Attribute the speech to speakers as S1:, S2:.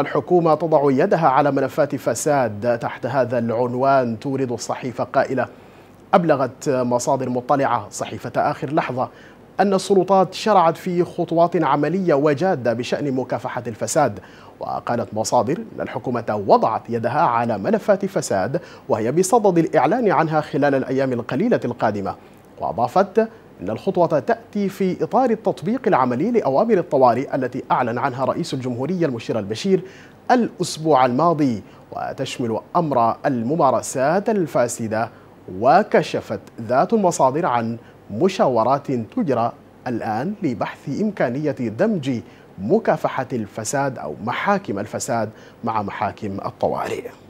S1: الحكومة تضع يدها على ملفات فساد تحت هذا العنوان تورد الصحيفة قائلة أبلغت مصادر مطلعة صحيفة آخر لحظة أن السلطات شرعت في خطوات عملية وجادة بشأن مكافحة الفساد وقالت مصادر أن الحكومة وضعت يدها على ملفات فساد وهي بصدد الإعلان عنها خلال الأيام القليلة القادمة وأضافت إن الخطوة تأتي في إطار التطبيق العملي لأوامر الطوارئ التي أعلن عنها رئيس الجمهورية المشير البشير الأسبوع الماضي وتشمل أمر الممارسات الفاسدة وكشفت ذات المصادر عن مشاورات تجرى الآن لبحث إمكانية دمج مكافحة الفساد أو محاكم الفساد مع محاكم الطوارئ